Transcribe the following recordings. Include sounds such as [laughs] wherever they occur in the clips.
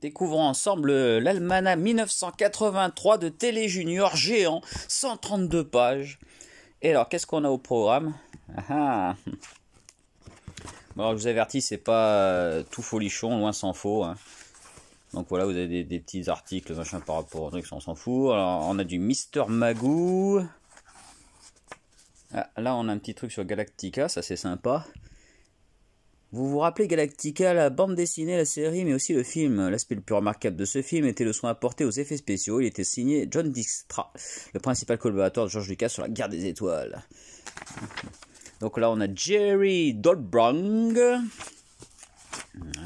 Découvrons ensemble euh, l'Almana 1983 de Télé Junior géant, 132 pages. Et alors, qu'est-ce qu'on a au programme ah, ah. Bon, je vous avertis, c'est pas euh, tout folichon, loin s'en faut. Hein. Donc voilà, vous avez des, petits articles, machin par rapport aux trucs, on s'en fout. Alors, on a du Mister Magoo. Ah, là, on a un petit truc sur Galactica, ça c'est sympa. Vous vous rappelez Galactica, la bande dessinée, la série, mais aussi le film. L'aspect le plus remarquable de ce film était le soin apporté aux effets spéciaux. Il était signé John Dykstra, le principal collaborateur de George Lucas sur la guerre des étoiles. Donc là, on a Jerry Dolbrang.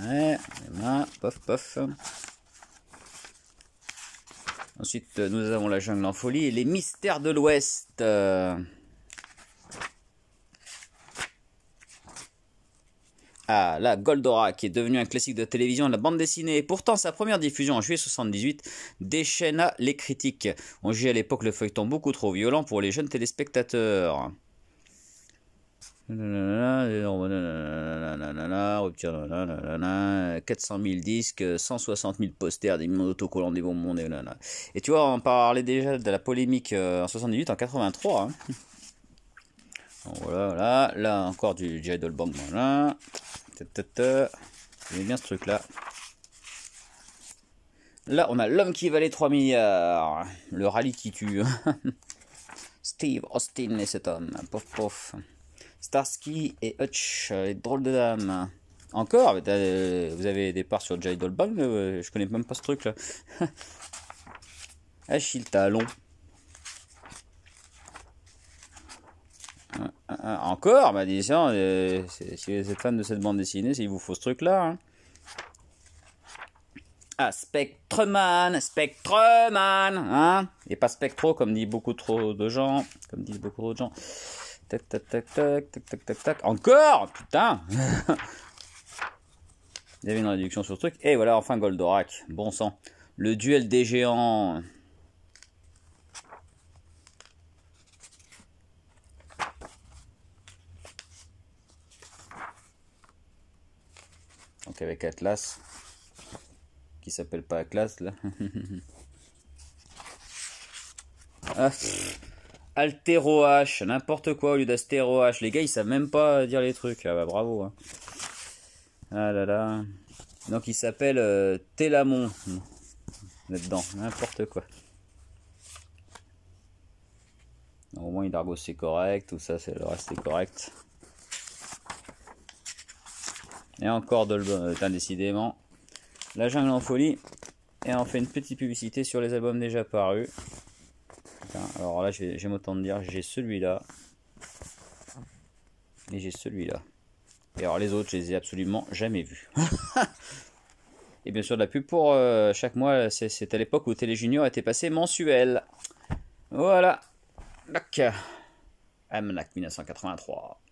Ouais, pof, Ensuite, nous avons la jungle en folie et les mystères de l'Ouest. Ah, la Goldora, qui est devenue un classique de télévision de la bande dessinée, pourtant sa première diffusion en juillet 78 déchaîna les critiques. On jugeait à l'époque le feuilleton beaucoup trop violent pour les jeunes téléspectateurs. 400 000 disques, 160 000 posters, des millions d'autocollants, des bonbons, Et tu vois, on parlait déjà de la polémique euh, en 78, en 83. Hein. Voilà, là encore du J. Bang. J'aime bien ce truc là. Là, on a l'homme qui valait 3 milliards. Le rallye qui tue. [laughs] Steve Austin et cet homme. Pof pof. Starsky et Hutch, les drôles de dames. Encore euh, Vous avez des parts sur Jay Dolbang euh, Je connais même pas ce truc là. [laughs] Achille Talon. Hein, encore Bah disons, euh, si vous êtes fan de cette bande dessinée, s'il vous faut ce truc-là. Hein. Ah, Spectreman, Spectreman, hein Et pas Spectro, comme dit beaucoup trop de gens, comme disent beaucoup trop de gens. Tac, tac, tac, tac, tac, tac, tac, tac. Encore Putain [laughs] Il y avait une réduction sur ce truc. Et voilà, enfin Goldorak, bon sang. Le duel des géants... Donc avec Atlas, qui s'appelle pas Atlas là. [laughs] ah. H, n'importe quoi au lieu d'Astéro H. Les gars, ils savent même pas dire les trucs. Ah bah bravo. Hein. Ah là là. Donc il s'appelle euh, Télamon. Là-dedans, n'importe quoi. au moins, il argot c'est correct, tout ça, c'est le reste est correct. Et encore de le euh, décidément. La jungle en folie. Et on fait une petite publicité sur les albums déjà parus. alors là, j'aime autant dire, j'ai celui-là. Et j'ai celui-là. Et alors les autres, je les ai absolument jamais vus. [laughs] et bien sûr, de la pub pour euh, chaque mois, c'est à l'époque où Télé Junior était passé mensuel. Voilà. Amnac 1983.